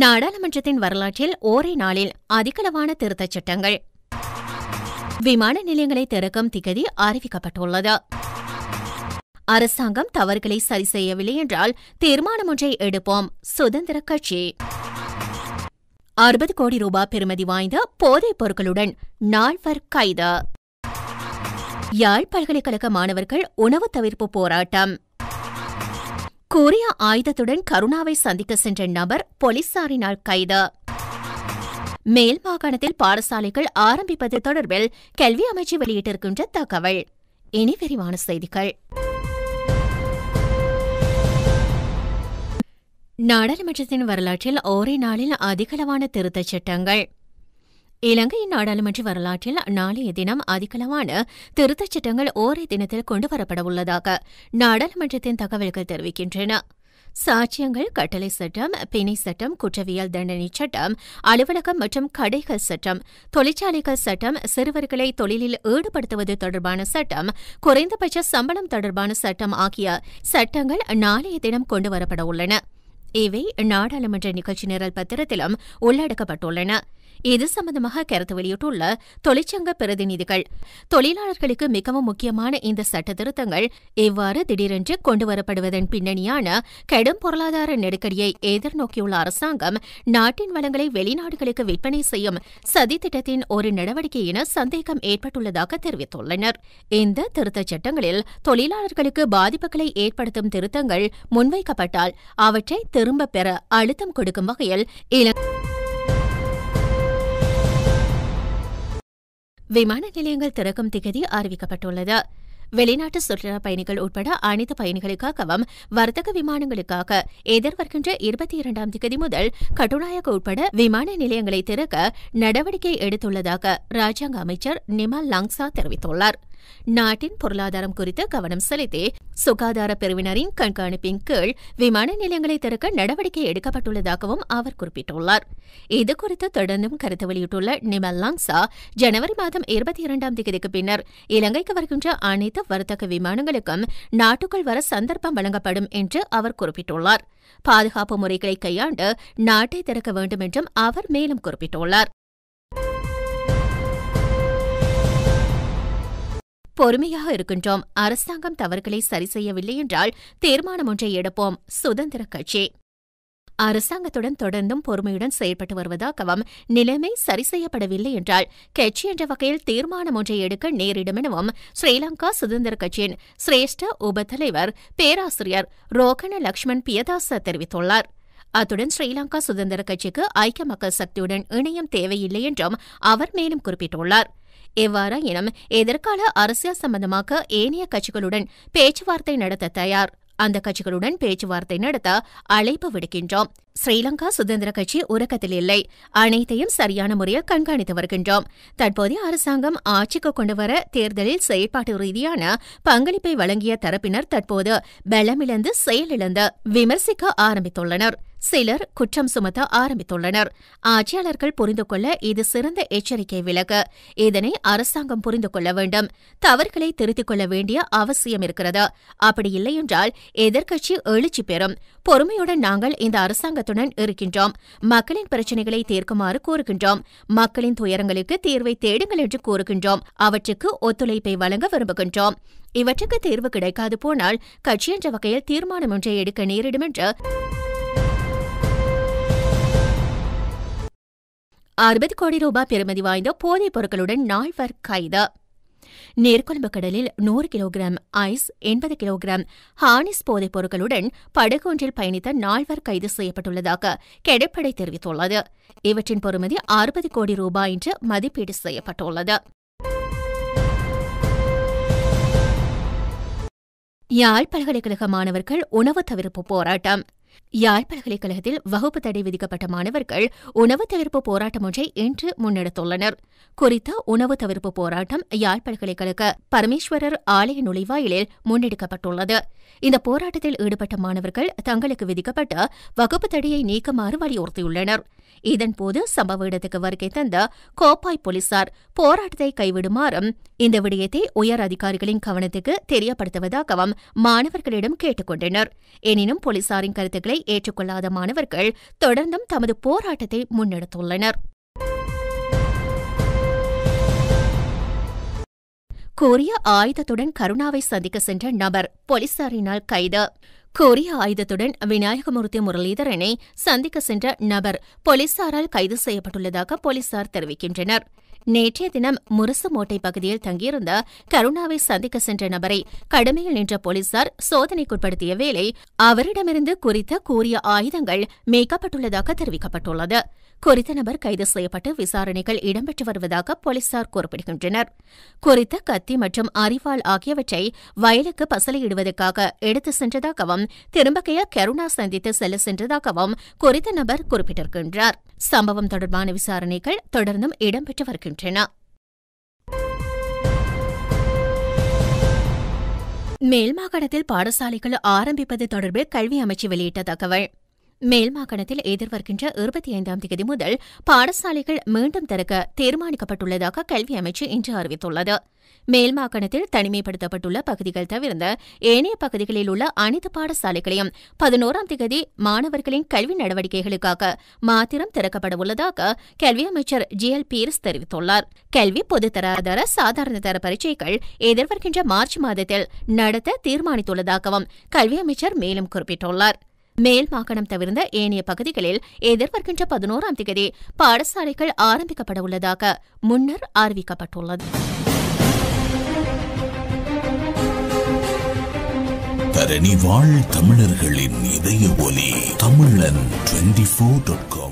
நாடாளுமன்றத்தின் வரலாற்றில் ஒரே நாளில் அதிகளவான திருத்தச் சட்டங்கள் விமான நிலையங்களை திறக்கும் திகதி அறிவிக்கப்பட்டுள்ளது அரசாங்கம் தவறுகளை சரி செய்யவில்லை என்றால் தீர்மானம் ஒன்றை எடுப்போம் சுதந்திர கட்சி அறுபது கோடி ரூபாய் பெறுமதி வாய்ந்த போதைப் பொருட்களுடன் நால்வர் கைது யாழ் பல்கலைக்கழக மாணவர்கள் உணவு தவிர்ப்பு போராட்டம் கூறிய ஆயுதத்துடன் கருணாவை சந்திக்க சென்ற நபர் போலீசாரினால் கைது மேல் மாகாணத்தில் பாடசாலைகள் ஆரம்பிப்பது தொடர்பில் கல்வி அமைச்சு வெளியிட்டிருக்கின்ற தகவல் இனி விரிவான செய்திகள் நாடாளுமன்றத்தின் வரலாற்றில் ஒரே நாளில் அதிகளவான திருத்தச் சட்டங்கள் இலங்கை நாடாளுமன்ற வரலாற்றில் நாளைய தினம் அதிகளவான திருத்தச் சட்டங்கள் ஒரே தினத்தில் கொண்டுவரப்பட உள்ளதாக நாடாளுமன்றத்தின் தகவல்கள் தெரிவிக்கின்றன சாட்சியங்கள் கட்டளை சட்டம் பிணை சட்டம் குற்றவியல் தண்டனை சட்டம் அலுவலகம் மற்றும் கடைகள் சட்டம் தொழிற்சாலைகள் சட்டம் சிறுவர்களை தொழிலில் ஈடுபடுத்துவது தொடர்பான சட்டம் குறைந்தபட்ச சம்பளம் தொடர்பான சட்டம் ஆகிய சட்டங்கள் நாளைய தினம் கொண்டுவரப்பட உள்ளன இவை நாடாளுமன்ற நிகழ்ச்சி நிரல் பத்திரத்திலும் உள்ளடக்கப்பட்டுள்ளன இது சம்பந்தமாக கருத்து வெளியிட்டுள்ள தொழிற்சங்க பிரதிநிதிகள் தொழிலாளர்களுக்கு மிகவும் முக்கியமான இந்த சட்ட திருத்தங்கள் இவ்வாறு திடீரென்று கொண்டுவரப்படுவதன் பின்னணியான கடும் பொருளாதார நெருக்கடியை எதிர்நோக்கியுள்ள அரசாங்கம் நாட்டின் வளங்களை வெளிநாடுகளுக்கு விற்பனை செய்யும் சதித்திட்டத்தின் ஒரு நடவடிக்கை என சந்தேகம் ஏற்பட்டுள்ளதாக தெரிவித்துள்ளனர் இந்த திருத்தச் சட்டங்களில் தொழிலாளர்களுக்கு பாதிப்புகளை ஏற்படுத்தும் திருத்தங்கள் முன்வைக்கப்பட்டால் அவற்றை திரும்பப் பெற அழுத்தம் கொடுக்கும் வகையில் இலங்கை விமான நிலையங்கள் திறக்கும் திகதி அறிவிக்கப்பட்டுள்ளது வெளிநாட்டு சுற்றுலா பயணிகள் உட்பட அனைத்து பயணிகளுக்காகவும் வர்த்தக விமானங்களுக்காக எதிர்வருகின்ற இருபத்தி இரண்டாம் திகதி முதல் கட்டுநாயக்க உட்பட விமான நிலையங்களை திறக்க நடவடிக்கை எடுத்துள்ளதாக ராஜாங்க அமைச்சர் நிமா லாங்ஸா தெரிவித்துள்ளார் நாட்டின் பொருளாதாரம் குறித்து கவனம் செலுத்தி சுகாதார பிரிவினரின் கண்காணிப்பின் கீழ் விமான நிலையங்களை திறக்க நடவடிக்கை எடுக்கப்பட்டுள்ளதாகவும் அவர் குறிப்பிட்டுள்ளார் இதுகுறித்து தொடர்ந்தும் கருத்து வெளியிட்டுள்ள நிமல் லாங்ஸா ஜனவரி மாதம் இருபத்தி இரண்டாம் தேதிக்கு பின்னர் இலங்கைக்கு வருகின்ற அனைத்து வர்த்தக விமானங்களுக்கும் நாட்டுக்குள் வர சந்தர்ப்பம் வழங்கப்படும் என்று அவர் குறிப்பிட்டுள்ளார் பாதுகாப்பு முறைகளை கையாண்டு நாட்டை திறக்க வேண்டும் என்றும் அவர் மேலும் குறிப்பிட்டுள்ளார் பொறுமையாக இருக்கின்றோம் அரசாங்கம் தவறுகளை சரி செய்யவில்லை என்றால் தீர்மானம் ஒன்றை எடுப்போம் சுதந்திர கட்சி அரசாங்கத்துடன் தொடர்ந்தும் பொறுமையுடன் செயல்பட்டு வருவதாகவும் நிலைமை சரி செய்யப்படவில்லை என்றால் கட்சி என்ற வகையில் தீர்மானம் ஒன்றை எடுக்க நேரிடும் எனவும் ஸ்ரீலங்கா சுதந்திர கட்சியின் சிரேஷ்ட உபத்தலைவர் பேராசிரியர் ரோகண லக்ஷ்மண் பியதாச தெரிவித்துள்ளார் அத்துடன் ஸ்ரீலங்கா சுதந்திர கட்சிக்கு ஐக்கிய மக்கள் சக்தியுடன் இணையம் தேவையில்லை என்றும் அவர் மேலும் குறிப்பிட்டுள்ளார் இவ்வாறாயினும் எதிர்கால அரசியல் சம்பந்தமாக ஏனைய கட்சிகளுடன் பேச்சுவார்த்தை நடத்த தயார் அந்த கட்சிகளுடன் பேச்சுவார்த்தை நடத்த அழைப்பு விடுக்கின்றோம் ஸ்ரீலங்கா சுதந்திர கட்சி உறக்கத்தில் இல்லை அனைத்தையும் சரியான முறையில் கண்காணித்து வருகின்றோம் தற்போதைய அரசாங்கம் ஆட்சிக்கு கொண்டுவர தேர்தலில் செயற்பாட்டு ரீதியான பங்களிப்பை வழங்கிய தரப்பினர் தற்போது பலமிழந்து செயலிழந்து விமர்சிக்க ஆரம்பித்துள்ளனர் சிலர் குற்றம் சுமத்த ஆரம்பித்துள்ளனர் ஆட்சியாளர்கள் புரிந்து கொள்ள இது சிறந்த எச்சரிக்கை விலக்கு இதனை அரசாங்கம் புரிந்து கொள்ள வேண்டும் தவறுகளை திருத்திக் கொள்ள வேண்டிய அவசியம் இருக்கிறது அப்படி இல்லையென்றால் எதிர்க்கட்சி எழுச்சி பெறும் பொறுமையுடன் நாங்கள் இந்த அரசாங்கத்துடன் இருக்கின்றோம் மக்களின் பிரச்சினைகளை தீர்க்குமாறு கூறுகின்றோம் மக்களின் துயரங்களுக்கு தீர்வை தேடுங்கள் என்று கூறுகின்றோம் அவற்றுக்கு ஒத்துழைப்பை வழங்க விரும்புகின்றோம் இவற்றுக்கு தீர்வு கிடைக்காது போனால் கட்சி என்ற வகையில் தீர்மானம் ஒன்றை எடுக்க நேரிடும் என்று அறுபது கோடி ரூபாய் பெறுமதி வாய்ந்த போதைப் பொருட்களுடன் நால்வர் கைது நேர்கொழும்பு கடலில் நூறு கிலோகிராம் ஐஸ் எண்பது கிலோகிராம் ஹானிஸ் போதைப் பொருட்களுடன் படகு ஒன்றில் பயணித்த நால்வர் கைது செய்யப்பட்டுள்ளதாக கடற்படை தெரிவித்துள்ளது இவற்றின் பொறுமதி அறுபது கோடி ரூபாய் என்று மதிப்பீடு செய்யப்பட்டுள்ளது யாழ் பல்கலைக்கழக மாணவர்கள் உணவு தவிர்ப்பு போராட்டம் யாழ் பல்கலைக்கழகத்தில் வகுப்பு தடை விதிக்கப்பட்ட மாணவர்கள் உணவு தவிர்ப்பு போராட்டம் ஒன்றை இன்று முன்னெடுத்துள்ளனர் குறித்த உணவு தவிர்ப்பு போராட்டம் யாழ் பல்கலைக்கழக பரமேஸ்வரர் ஆலய நுழைவாயிலில் முன்னெடுக்கப்பட்டுள்ளது இந்த போராட்டத்தில் ஈடுபட்ட மாணவர்கள் தங்களுக்கு விதிக்கப்பட்ட வகுப்பு தடையை நீக்குமாறு வலியுறுத்தியுள்ளனர் இதன்போது சம்பவ இடத்துக்கு வருகை தந்த கோப்பாய் போலீசார் போராட்டத்தை கைவிடுமாறும் இந்த விடயத்தை உயர் அதிகாரிகளின் கவனத்துக்கு தெரியப்படுத்துவதாகவும் மாணவர்களிடம் கேட்டுக்கொண்டனர் எனினும் போலீசாரின் கருத்துக்களை ஏற்றுக்கொள்ளாத மாணவர்கள் தொடர்ந்தும் தமது போராட்டத்தை முன்னெடுத்துள்ளனர் கூறிய ஆயுதத்துடன் கருணாவை சந்திக்க சென்ற நபர் போலீசாரினால் கைது கொரிய ஆயுதத்துடன் விநாயகமூர்த்தி முரளிதரனை சந்திக்க சென்ற நபர் போலீசாரால் கைது செய்யப்பட்டுள்ளதாக போலீசார் தெரிவிக்கின்றனர் நேற்றைய தினம் முரசுமோட்டை பகுதியில் தங்கியிருந்த கருணாவை சந்திக்க சென்ற நபரை கடுமையில் நின்ற போலீசார் சோதனைக்குட்படுத்திய வேளை அவரிடமிருந்து குறித்த கூறிய ஆயுதங்கள் மீட்கப்பட்டுள்ளதாக தெரிவிக்கப்பட்டுள்ளது குறித்த நபர் கைது செய்யப்பட்டு விசாரணைகள் இடம்பெற்று வருவதாக போலீசார் குறிப்பிடுகின்றனர் குறித்த கத்தி மற்றும் அரிவாள் ஆகியவற்றை வயலுக்கு பசலையிடுவதற்காக எடுத்து சென்றதாகவும் திரும்பக்கைய கருணா சந்தித்து செல்ல சென்றதாகவும் குறித்த நபர் குறிப்பிட்டிருக்கின்றார் சம்பவம் தொடர்பான விசாரணைகள் தொடர்ந்தும் இடம்பெற்று வருகின்றன வருகின்றன மேல்மாகாணத்தில் பாடசாலைகள் ஆரம்பிப்பது தொடர்பில் கல்வி அமைச்சு வெளியிட்ட தகவல் மேல்மாகாணத்தில் எதிர்வருகின்ற இருபத்தி ஐந்தாம் தேதி முதல் பாடசாலைகள் மீண்டும் திறக்க தீர்மானிக்கப்பட்டுள்ளதாக கல்வி அமைச்சு இன்று அறிவித்துள்ளது மாகாணத்தில் தனிமைப்படுத்தப்பட்டுள்ள பகுதிகள் தவிர்ந்த ஏனைய பகுதிகளில் உள்ள அனைத்து பாடசாலைகளையும் பதினோராம் தேதி மாணவர்களின் கல்வி நடவடிக்கைகளுக்காக மாத்திரம் திறக்கப்படவுள்ளதாக கல்வி அமைச்சர் ஜி எல் பீர்ஸ் தெரிவித்துள்ளார் கல்வி பொதுத்தராதர தர பரீட்சைகள் எதிர்வருகின்ற மார்ச் மாதத்தில் நடத்த தீர்மானித்துள்ளதாகவும் கல்வி அமைச்சர் மேலும் குறிப்பிட்டுள்ளார் மேல் மாகாணம் தவிர்ந்த ஏனைய பகுதிகளில் எதிர்வருகின்ற பதினோராம் தேதி பாடசாலைகள் ஆரம்பிக்கப்பட உள்ளதாக முன்னர் அறிவிக்கப்பட்டுள்ளது தரணி வாழ் தமிழர்களின் இதய ஒலி தமிழன் டுவெண்டி ஃபோர் டாட் காம்